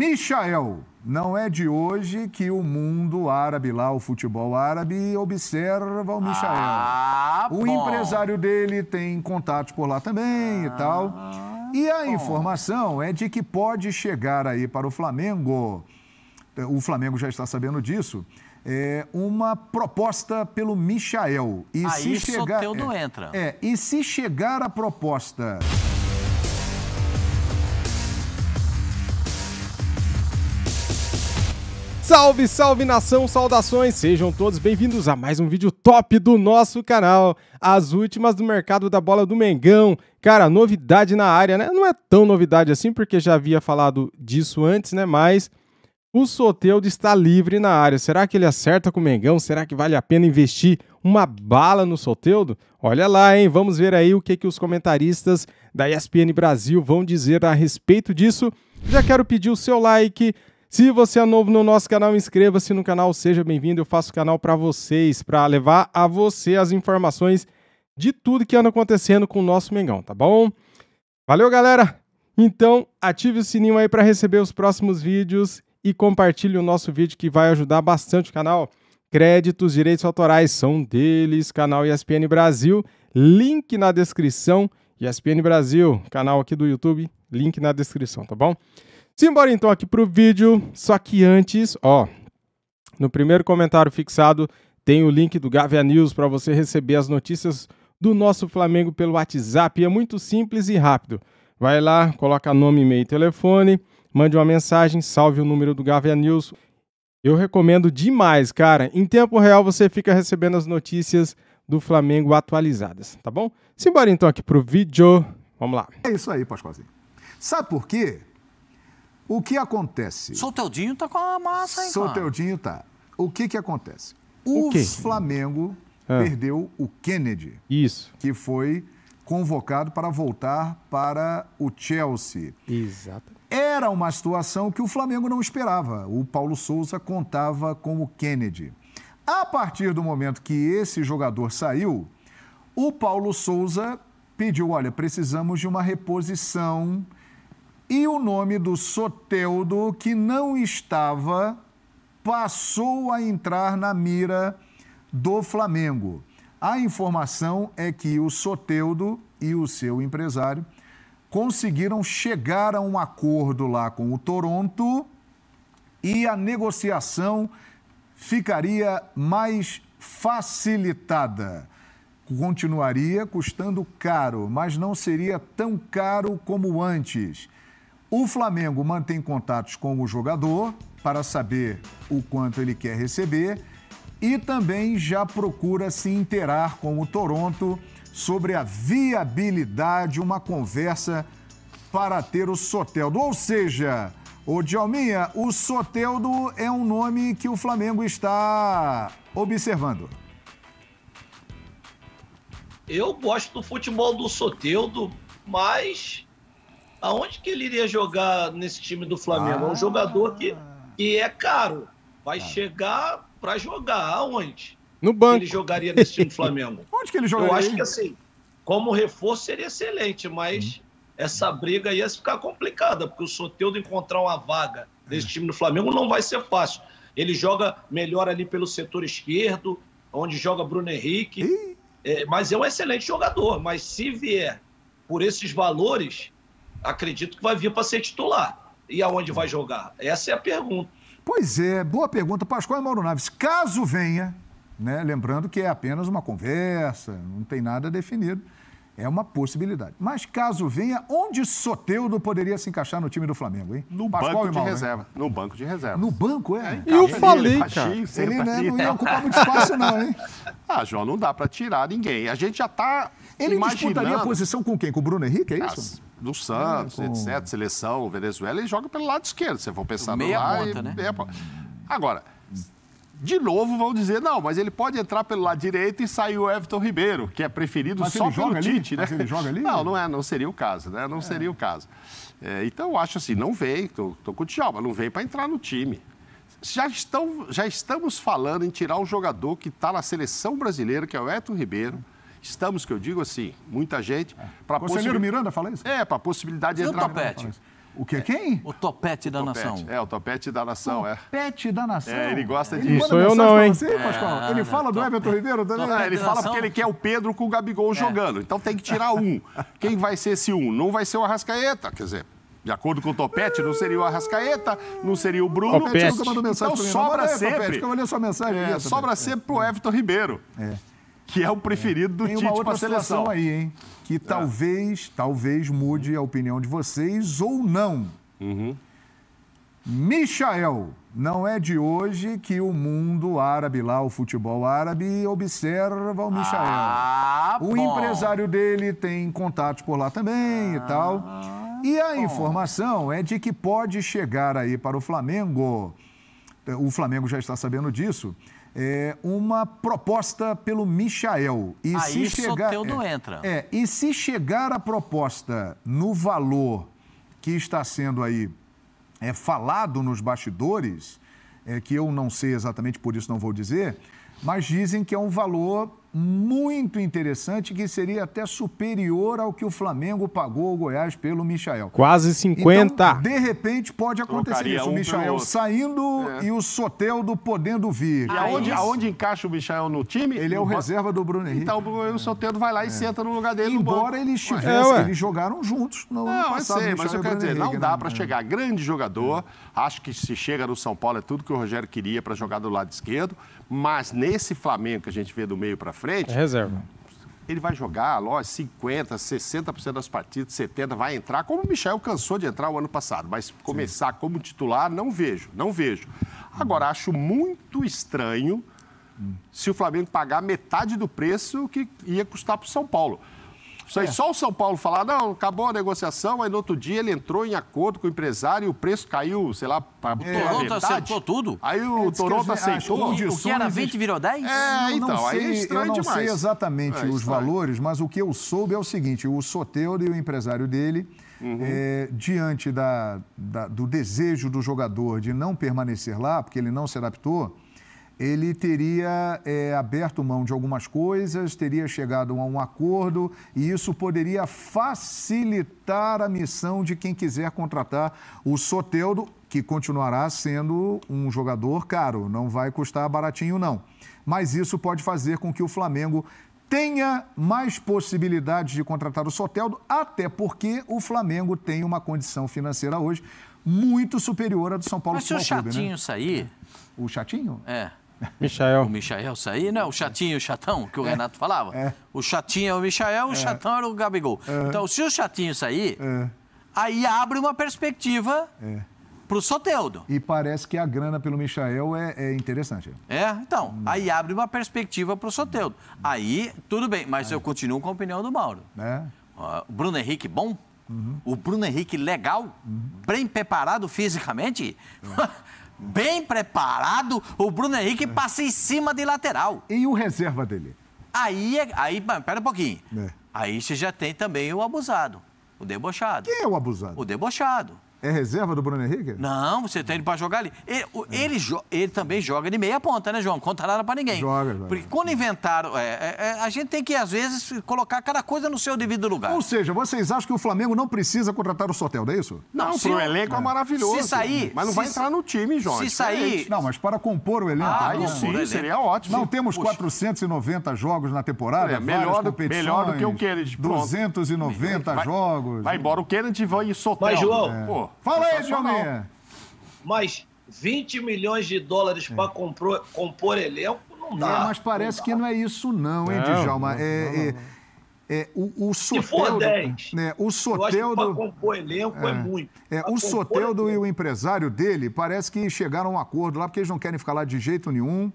Michael, não é de hoje que o mundo árabe lá, o futebol árabe, observa o Michael. Ah, o empresário dele tem contatos por lá também ah, e tal. Ah, e a bom. informação é de que pode chegar aí para o Flamengo, o Flamengo já está sabendo disso, é, uma proposta pelo Michael. E Aí ah, se chegar, Soteudo é, entra. É, e se chegar a proposta Salve, salve nação, saudações! Sejam todos bem-vindos a mais um vídeo top do nosso canal. As últimas do mercado da bola do Mengão. Cara, novidade na área, né? Não é tão novidade assim, porque já havia falado disso antes, né? Mas o Soteldo está livre na área. Será que ele acerta com o Mengão? Será que vale a pena investir uma bala no Soteldo? Olha lá, hein? Vamos ver aí o que, que os comentaristas da ESPN Brasil vão dizer a respeito disso. Já quero pedir o seu like se você é novo no nosso canal, inscreva-se no canal, seja bem-vindo. Eu faço o canal para vocês, para levar a você as informações de tudo que anda acontecendo com o nosso Mengão, tá bom? Valeu, galera! Então, ative o sininho aí para receber os próximos vídeos e compartilhe o nosso vídeo que vai ajudar bastante o canal. Créditos, direitos autorais são deles, canal ESPN Brasil, link na descrição, ESPN Brasil, canal aqui do YouTube, link na descrição, tá bom? Simbora então aqui pro vídeo, só que antes, ó, no primeiro comentário fixado tem o link do Gavia News para você receber as notícias do nosso Flamengo pelo WhatsApp. É muito simples e rápido. Vai lá, coloca nome, e-mail e telefone, mande uma mensagem, salve o número do Gavia News. Eu recomendo demais, cara. Em tempo real você fica recebendo as notícias do Flamengo atualizadas, tá bom? Simbora então aqui pro vídeo. Vamos lá. É isso aí, Pascoalzinho. Sabe por quê? O que acontece? Soteudinho tá com a massa, hein, Soteudinho tá. O que que acontece? O, o Flamengo ah. perdeu o Kennedy. Isso. Que foi convocado para voltar para o Chelsea. Exato. Era uma situação que o Flamengo não esperava. O Paulo Souza contava com o Kennedy. A partir do momento que esse jogador saiu, o Paulo Souza pediu: olha, precisamos de uma reposição e o nome do Soteudo, que não estava, passou a entrar na mira do Flamengo. A informação é que o Soteudo e o seu empresário conseguiram chegar a um acordo lá com o Toronto e a negociação ficaria mais facilitada. Continuaria custando caro, mas não seria tão caro como antes. O Flamengo mantém contatos com o jogador para saber o quanto ele quer receber e também já procura se interar com o Toronto sobre a viabilidade, uma conversa para ter o Soteldo. Ou seja, o Djalminha, o Soteldo é um nome que o Flamengo está observando. Eu gosto do futebol do Soteldo, mas aonde que ele iria jogar nesse time do Flamengo? Ah. É um ah. jogador que, que é caro. Vai ah. chegar para jogar aonde? No banco. Ele jogaria nesse time do Flamengo. onde que ele jogaria? Eu acho que assim, como reforço seria excelente, mas hum. essa briga ia ficar complicada, porque o Soteldo encontrar uma vaga nesse é. time do Flamengo não vai ser fácil. Ele joga melhor ali pelo setor esquerdo, onde joga Bruno Henrique. É, mas é um excelente jogador. Mas se vier por esses valores, acredito que vai vir para ser titular. E aonde vai jogar? Essa é a pergunta. Pois é, boa pergunta. Pascoal e Mauro Naves, caso venha, né, lembrando que é apenas uma conversa, não tem nada definido, é uma possibilidade. Mas caso venha, onde Soteudo poderia se encaixar no time do Flamengo, hein? No Pascoal banco de reserva. No banco de reserva. No banco, é? é eu falei, ele, cara. Ele, ele né, não ia ocupar muito espaço, não, hein? Ah, João, não dá para tirar ninguém. A gente já tá Ele imaginando... disputaria a posição com quem? Com o Bruno Henrique, é isso? Ah, do Santos, é, com... etc. Seleção, Venezuela, ele joga pelo lado esquerdo, se for pensar meia no lá. Ponta, e... né? Meia... Agora, de novo vão dizer, não, mas ele pode entrar pelo lado direito e sair o Everton Ribeiro, que é preferido mas só pelo Tite, né? Mas ele joga ali? Não, não, é, não seria o caso, né? Não é. seria o caso. É, então, acho assim, não veio, tô, tô com o mas não veio para entrar no time. Já, estão, já estamos falando em tirar o jogador que está na seleção brasileira, que é o Everton Ribeiro, estamos, que eu digo assim, muita gente. É. Para Conselheiro Miranda fala isso? É, para a possibilidade de é entrar. Topete. O que é quem? O topete da topete. nação. É, o topete da nação, é. Topete da nação. É, ele gosta de... Isso eu não, hein? Você, Pascoal. Ah, ele fala do Everton Ribeiro também? Não, é, ele fala porque ele quer o Pedro com o Gabigol é. jogando. Então tem que tirar um. Quem vai ser esse um? Não vai ser o Arrascaeta, quer dizer... De acordo com o Topete, não seria o Arrascaeta, não seria o Bruno. Topete. Então sobra sempre. eu vou ler sua mensagem. É, sobra sempre pro Everton Ribeiro. É que é o preferido do Tem Tite uma outra seleção aí, hein? Que é. talvez, talvez mude a opinião de vocês ou não. Uhum. Michael, não é de hoje que o mundo árabe lá, o futebol árabe, observa o Michael. Ah, o bom. empresário dele tem contatos por lá também ah, e tal. Ah, e a bom. informação é de que pode chegar aí para o Flamengo. O Flamengo já está sabendo disso é, uma proposta pelo Michael. E Aí ah, se chegar, não é, entra. É, e se chegar a proposta no valor que está sendo aí é, falado nos bastidores, é, que eu não sei exatamente, por isso não vou dizer, mas dizem que é um valor muito interessante que seria até superior ao que o Flamengo pagou ao Goiás pelo Michael. Quase 50. Então, de repente pode acontecer isso, um o Michael saindo é. e o Soteldo podendo vir. E aonde, é aonde encaixa o Michael no time? Ele no é o reserva do Bruno Henrique. Então o Soteldo vai lá e é. senta no lugar dele Embora ele estivesse, é. é, eles jogaram juntos no Não, passado, eu sei, mas eu quero dizer, Henrique, não dá né? para é. chegar grande jogador, acho que se chega no São Paulo é tudo que o Rogério queria para jogar do lado esquerdo, mas nesse Flamengo que a gente vê do meio para frente. É reserva. Ele vai jogar, lógico, 50%, 60% das partidas, 70% vai entrar, como o Michel cansou de entrar o ano passado, mas começar Sim. como titular, não vejo, não vejo. Agora, acho muito estranho hum. se o Flamengo pagar metade do preço que ia custar para o São Paulo. Isso aí, é. só o São Paulo falar, não, acabou a negociação, aí no outro dia ele entrou em acordo com o empresário, e o preço caiu, sei lá, para é. Toronto aceitou tudo. Aí o é, Toronto aceitou. O que era 20 virou 10? É, não, então, não sei, aí é estranho eu não demais. sei exatamente é, os estranho. valores, mas o que eu soube é o seguinte, o Soteudo e o empresário dele, uhum. é, diante da, da, do desejo do jogador de não permanecer lá, porque ele não se adaptou, ele teria é, aberto mão de algumas coisas, teria chegado a um acordo e isso poderia facilitar a missão de quem quiser contratar o Soteldo, que continuará sendo um jogador caro, não vai custar baratinho não. Mas isso pode fazer com que o Flamengo tenha mais possibilidades de contratar o Soteldo, até porque o Flamengo tem uma condição financeira hoje muito superior à do São Paulo Mas Futebol Clube. Mas se o Chatinho né? sair... O Chatinho? É. Michael. O Michael sair, né? O chatinho e o chatão, que o é. Renato falava. É. O chatinho é o Michael, o é. chatão era o Gabigol. É. Então, se o chatinho sair, aí abre uma perspectiva para o Soteudo. E parece que a grana pelo Michael é, é interessante. É, então. Aí abre uma perspectiva para o Soteudo. Aí, tudo bem, mas é. eu continuo com a opinião do Mauro. É. Bruno Henrique, bom. Uhum. O Bruno Henrique, legal. Uhum. Bem preparado fisicamente. É. bem preparado, o Bruno Henrique é. passa em cima de lateral. E o reserva dele? Aí, é, aí pera um pouquinho. É. Aí você já tem também o abusado, o debochado. Quem é o abusado? O debochado. É reserva do Bruno Henrique? Não, você tem ele para jogar ali. Ele, é. ele, ele, também joga de meia ponta, né, João? conta nada para ninguém. Joga, joga. Porque quando inventaram. É, é, é, a gente tem que, às vezes, colocar cada coisa no seu devido lugar. Ou seja, vocês acham que o Flamengo não precisa contratar o Sotel, não é isso? Não, não o elenco é, é maravilhoso. Se sair. Mas não vai entrar no time, João. Se é sair. Não, mas para compor o elenco. Ah, tá não, sim, elenco. seria ótimo. Não temos Puxa. 490 jogos na temporada? É, melhor, do, melhor do que o Kennedy. 290 jogos. Vai, embora o Kennedy vai e Sotel. Mas, João. Pô, Fala aí, Dioninha. Mas 20 milhões de dólares é. para compor, compor elenco não dá. É, mas parece não que não é isso, não, hein, não, Djalma? Não, é, é, é, o, o Se for 10, né, o Soteudo, compor elenco é, é muito. É, o Soteldo e o empresário dele parece que chegaram a um acordo lá, porque eles não querem ficar lá de jeito nenhum.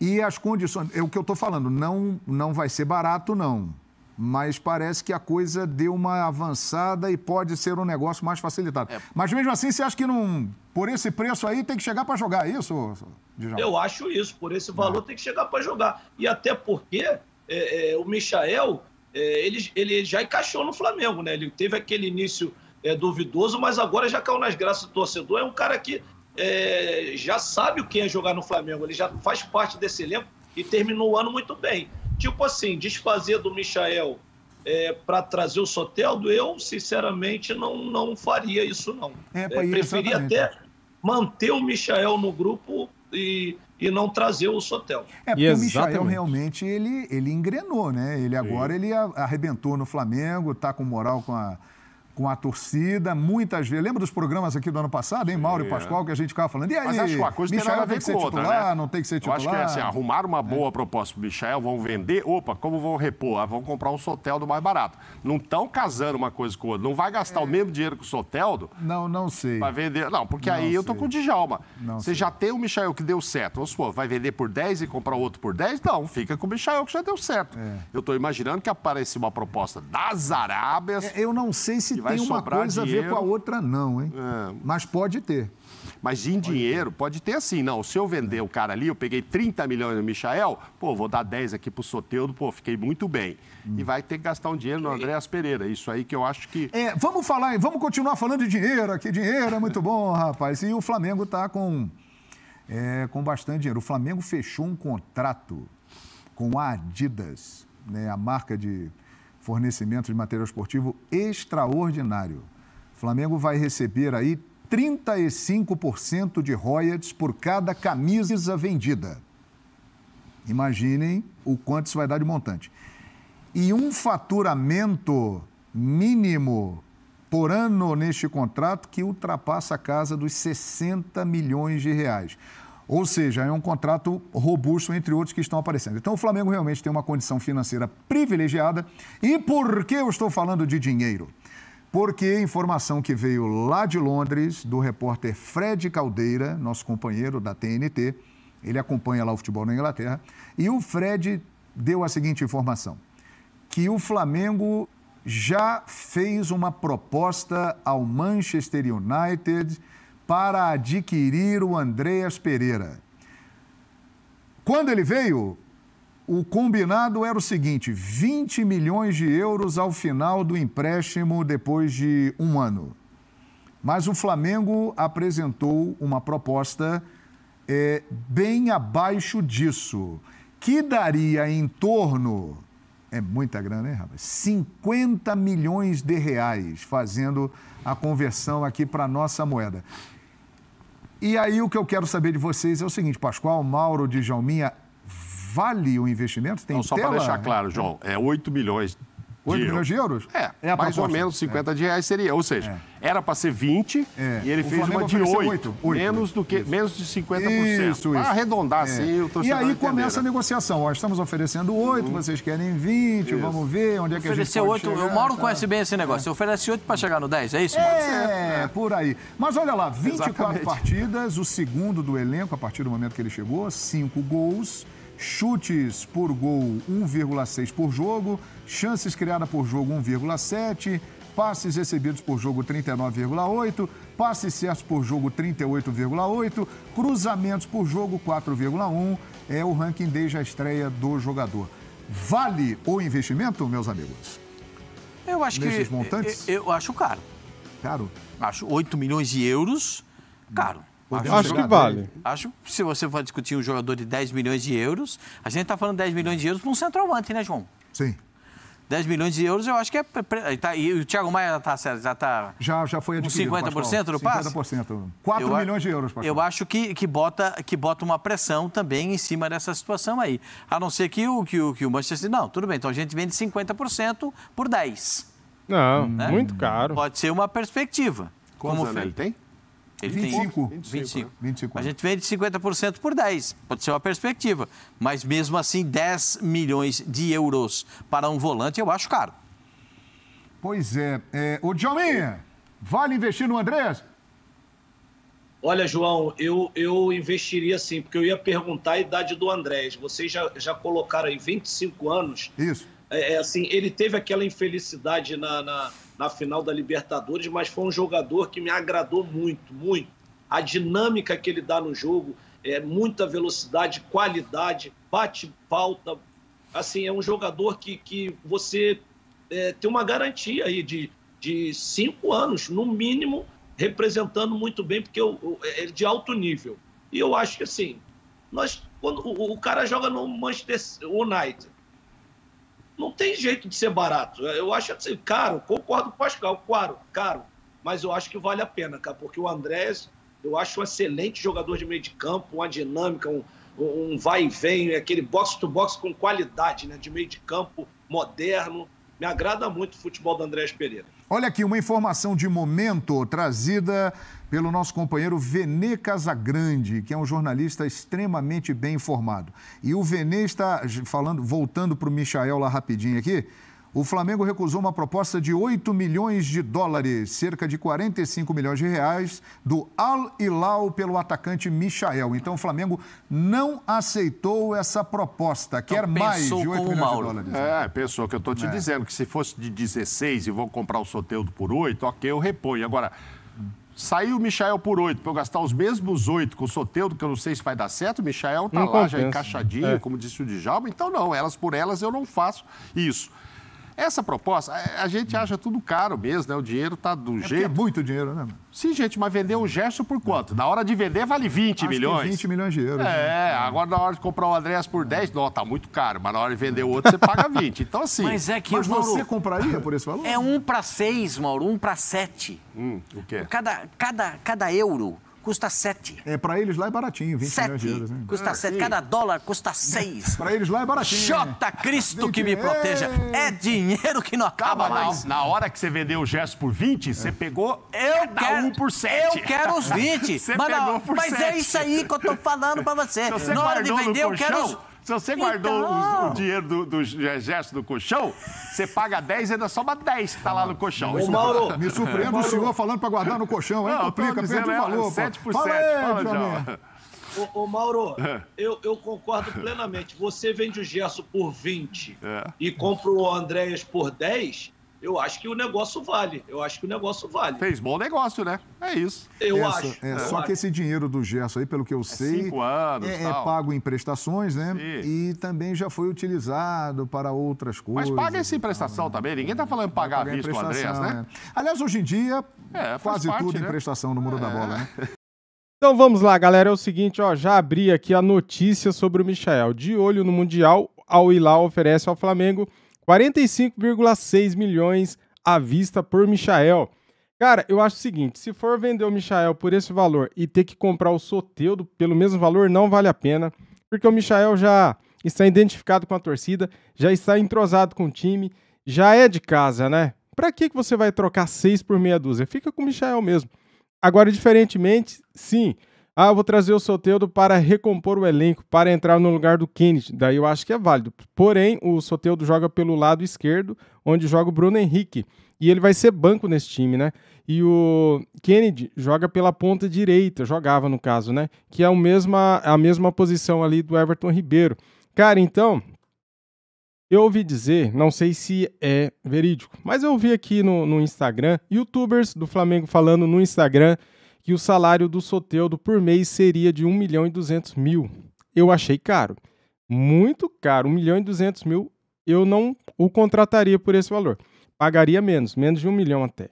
E as condições, é o que eu estou falando, não, não vai ser barato, não mas parece que a coisa deu uma avançada e pode ser um negócio mais facilitado. É. Mas mesmo assim, você acha que não, por esse preço aí tem que chegar para jogar é isso, Eu acho isso, por esse ah. valor tem que chegar para jogar. E até porque é, é, o Michael, é, ele, ele já encaixou no Flamengo, né? Ele teve aquele início é, duvidoso, mas agora já caiu nas graças do torcedor. É um cara que já sabe o que é jogar no Flamengo, ele já faz parte desse elenco e terminou o ano muito bem. Tipo assim, desfazer do Michael é, para trazer o Soteldo, eu, sinceramente, não, não faria isso, não. É, é, preferia até manter o Michael no grupo e, e não trazer o Soteldo. É, porque exatamente. o Michael realmente ele, ele engrenou, né? Ele agora Sim. ele arrebentou no Flamengo, tá com moral com a com a torcida, muitas vezes. Lembra dos programas aqui do ano passado, hein, Mauro e Pascoal, que a gente ficava falando. E aí, Mas acho que uma coisa Michael tem, a que ser outra, titular, né? não tem que ser titular. Eu acho que é assim, arrumar uma é. boa é. proposta pro Michael, vão vender, opa, como vão repor? Ah, vão comprar um Soteldo mais barato. Não estão casando uma coisa com outra. Não vai gastar é. o mesmo dinheiro que o Soteldo? Não, não sei. Vai vender. Não, porque não aí sei. eu tô com o Djalma. Não Você sei. já tem o Michael que deu certo. Vamos supor, vai vender por 10 e comprar outro por 10? Não, fica com o Michael que já deu certo. É. Eu tô imaginando que apareceu uma proposta das Arábias. É, eu não sei se tem uma coisa dinheiro. a ver com a outra, não, hein? É. Mas pode ter. Mas em pode dinheiro, ter. pode ter assim, não. Se eu vender é. o cara ali, eu peguei 30 milhões no Michael, pô, vou dar 10 aqui pro Soteudo, pô, fiquei muito bem. Hum. E vai ter que gastar um dinheiro no Andréas Pereira. Isso aí que eu acho que. É, vamos falar, vamos continuar falando de dinheiro aqui. Dinheiro é muito bom, rapaz. E o Flamengo tá com, é, com bastante dinheiro. O Flamengo fechou um contrato com a Adidas, né, a marca de fornecimento de material esportivo extraordinário. O Flamengo vai receber aí 35% de royalties por cada camisa vendida. Imaginem o quanto isso vai dar de montante. E um faturamento mínimo por ano neste contrato que ultrapassa a casa dos 60 milhões de reais. Ou seja, é um contrato robusto, entre outros que estão aparecendo. Então, o Flamengo realmente tem uma condição financeira privilegiada. E por que eu estou falando de dinheiro? Porque informação que veio lá de Londres, do repórter Fred Caldeira, nosso companheiro da TNT, ele acompanha lá o futebol na Inglaterra, e o Fred deu a seguinte informação: que o Flamengo já fez uma proposta ao Manchester United para adquirir o Andreas Pereira. Quando ele veio, o combinado era o seguinte: 20 milhões de euros ao final do empréstimo depois de um ano. Mas o Flamengo apresentou uma proposta é, bem abaixo disso, que daria em torno. É muita grana, né, rapaz? 50 milhões de reais, fazendo a conversão aqui para nossa moeda. E aí o que eu quero saber de vocês é o seguinte, Pascoal, Mauro, Djalminha, vale o investimento? Tem Não, só para deixar claro, João, é 8 milhões 8 milhões de euros? É, é a mais proposta. ou menos 50 é. de reais seria. Ou seja, é. era para ser 20 é. e ele o fez Flamengo uma de 8, 8, 8. menos, do que, menos de 50%. Isso, isso. arredondar, é. assim, o torcedor E aí começa a né? negociação. Ó, estamos oferecendo 8, uhum. vocês querem 20, isso. vamos ver onde é que Oferecer a gente pode 8, chegar, O Mauro tá. conhece bem esse negócio. Você é. oferece 8 para chegar no 10, é isso? É, é, por aí. Mas olha lá, 24 Exatamente. partidas, o segundo do elenco a partir do momento que ele chegou, 5 gols chutes por gol 1,6 por jogo, chances criadas por jogo 1,7, passes recebidos por jogo 39,8, passes certos por jogo 38,8, cruzamentos por jogo 4,1, é o ranking desde a estreia do jogador. Vale o investimento, meus amigos? Eu acho Nesses que montantes? Eu, eu acho caro. Caro? Acho 8 milhões de euros caro. Podemos acho que vale. Acho que se você for discutir um jogador de 10 milhões de euros, a gente está falando 10 milhões de euros para um centroavante, né, João? Sim. 10 milhões de euros, eu acho que é. Tá, e o Thiago Maia já está. Já, tá já, já foi adquirido. Com 50% do passe? 50%. 4 eu, milhões de euros, Pascal. Eu acho que, que, bota, que bota uma pressão também em cima dessa situação aí. A não ser que o, que o, que o Manchester. Não, tudo bem, então a gente vende 50% por 10. Não, né? muito caro. Pode ser uma perspectiva. Quantos como anos ele tem? Ele 25. tem 25. 25. A né? gente vende 50% por 10, pode ser uma perspectiva. Mas mesmo assim, 10 milhões de euros para um volante, eu acho caro. Pois é. é o Djalminha, vale investir no Andrés? Olha, João, eu, eu investiria sim, porque eu ia perguntar a idade do Andrés. Vocês já, já colocaram aí 25 anos. Isso. É, é, assim, ele teve aquela infelicidade na, na na final da Libertadores, mas foi um jogador que me agradou muito, muito. A dinâmica que ele dá no jogo, é muita velocidade, qualidade, bate pauta. Assim, é um jogador que, que você é, tem uma garantia aí de, de cinco anos, no mínimo, representando muito bem, porque eu, é, eu, é de alto nível. E eu acho que assim, nós, quando o, o cara joga no Manchester United, não tem jeito de ser barato. Eu acho assim, caro, concordo com o Pascal, claro, caro, mas eu acho que vale a pena, cara, porque o Andrés, eu acho um excelente jogador de meio de campo, uma dinâmica, um, um vai e vem, aquele box-to-box -box com qualidade, né, de meio de campo, moderno. Me agrada muito o futebol do Andrés Pereira. Olha aqui uma informação de momento trazida pelo nosso companheiro Venê Casagrande, que é um jornalista extremamente bem informado. E o Venê está falando, voltando para o Michael lá rapidinho aqui, o Flamengo recusou uma proposta de 8 milhões de dólares, cerca de 45 milhões de reais, do Al Hilal pelo atacante Michael. Então o Flamengo não aceitou essa proposta, então, quer então, mais de 8 milhões Mauro. de dólares. Né? É, pensou que eu estou te é. dizendo, que se fosse de 16 e vou comprar o Soteudo por 8, ok, eu reponho. Agora, Saiu o Michael por oito, para eu gastar os mesmos oito com o Soteudo, que eu não sei se vai dar certo. O Michael está lá compensa. já encaixadinho, é. como disse o Djalma. Então, não, elas por elas eu não faço isso. Essa proposta, é, a gente hum. acha tudo caro mesmo, né? O dinheiro tá do é, é jeito. É muito dinheiro, né? Sim, gente, mas vender um gesto por quanto? Na hora de vender vale 20 Acho milhões. Que 20 milhões de euros. É, né? É. agora na hora de comprar o Andréas por 10, não, tá muito caro, mas na hora de vender o outro você paga 20. Então assim. Mas é que mas Mauro, você compraria por esse valor? É um para seis, Mauro, um para sete. Hum, o quê? Cada, cada, cada euro custa 7. É, para eles lá é baratinho, 20 sete. milhões de euros. Hein? Né? Custa 7, ah, é, cada dólar custa 6. É, para eles lá é baratinho. Jota né? Cristo Tem que me proteja. É dinheiro que não acaba Calma, mais. Na, na, hora que você vendeu o gesto por 20, é. você pegou eu quero, um por 7. Eu quero os 20. você mas pegou não, por mas 7. é isso aí que eu tô falando para você. você na hora de vender, eu quero os... Se você guardou o, então. o, dinheiro do, do exército do colchão, você paga 10 e ainda sobra 10 que tá lá no colchão. Ô, Mauro, é. me surpreende Mauro. o senhor falando para guardar no colchão, hein? Complica, perde o é, valor. 7 por 7, fala, aí, Ô, ô, Mauro, é. eu, eu, concordo plenamente. Você vende o Gerson por 20 é. e compra o Andréas por 10, eu acho que o negócio vale. Eu acho que o negócio vale. Fez bom negócio, né? É isso. Eu Essa, acho. É, eu só acho. que esse dinheiro do Gerson aí, pelo que eu é sei. Cinco anos. É, é, pago em prestações, né? Sim. E também já foi utilizado para outras coisas. Mas paga essa emprestação prestação né? também. Ninguém está falando em pagar, pagar a vista, Andreas, né? É. Aliás, hoje em dia, é, quase parte, tudo né? em prestação no muro da é. bola, né? Então vamos lá, galera. É o seguinte, ó, já abri aqui a notícia sobre o Michael. De olho no Mundial, ao Hilal oferece ao Flamengo 45,6 milhões à vista por Michael. Cara, eu acho o seguinte: se for vender o Michael por esse valor e ter que comprar o Soteudo pelo mesmo valor, não vale a pena, porque o Michael já está identificado com a torcida, já está entrosado com o time, já é de casa, né? Para que, que você vai trocar seis por meia dúzia? Fica com o Michael mesmo. Agora, diferentemente, sim, ah, eu vou trazer o Soteudo para recompor o elenco, para entrar no lugar do Kennedy. Daí eu acho que é válido. Porém, o Soteudo joga pelo lado esquerdo, onde joga o Bruno Henrique. E ele vai ser banco nesse time, né? E o Kennedy joga pela ponta direita, jogava no caso, né? Que é a mesma, a mesma posição ali do Everton Ribeiro. Cara, então, eu ouvi dizer, não sei se é verídico, mas eu vi aqui no, no Instagram, youtubers do Flamengo falando no Instagram que o salário do Soteudo por mês seria de 1 milhão e 200 mil. Eu achei caro, muito caro, 1 milhão e 200 mil, eu não o contrataria por esse valor. Pagaria menos, menos de 1 milhão até.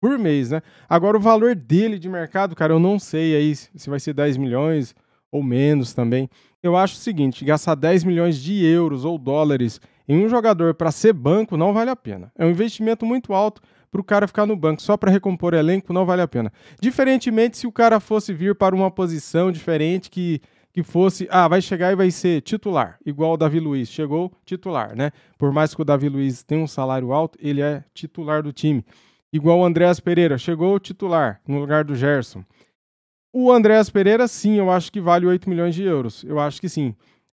Por mês, né? Agora, o valor dele de mercado, cara, eu não sei aí se vai ser 10 milhões ou menos também. Eu acho o seguinte: gastar 10 milhões de euros ou dólares em um jogador para ser banco não vale a pena. É um investimento muito alto para o cara ficar no banco só para recompor elenco não vale a pena. Diferentemente se o cara fosse vir para uma posição diferente que que fosse, ah, vai chegar e vai ser titular, igual o Davi Luiz. Chegou titular, né? Por mais que o Davi Luiz tenha um salário alto, ele é titular do time. Igual o Andréas Pereira, chegou titular no lugar do Gerson. O Andréas Pereira, sim, eu acho que vale 8 milhões de euros. Eu acho que sim.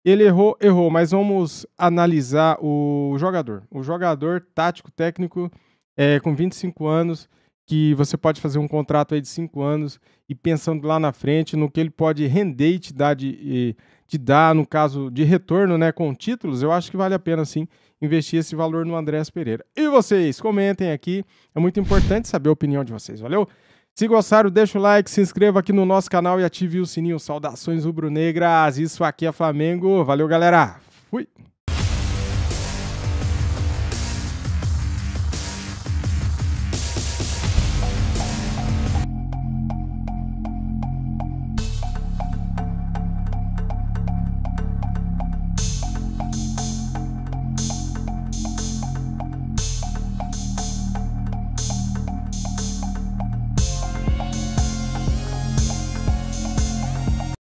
Ele errou, errou, mas vamos analisar o jogador. O jogador tático, técnico, é, com 25 anos, que você pode fazer um contrato aí de 5 anos e pensando lá na frente no que ele pode render e te dar, de, te dar no caso de retorno né, com títulos, eu acho que vale a pena sim investir esse valor no Andrés Pereira. E vocês, comentem aqui, é muito importante saber a opinião de vocês, valeu? Se gostaram, deixa o like, se inscreva aqui no nosso canal e ative o sininho. Saudações rubro-negras, isso aqui é Flamengo. Valeu, galera! Fui!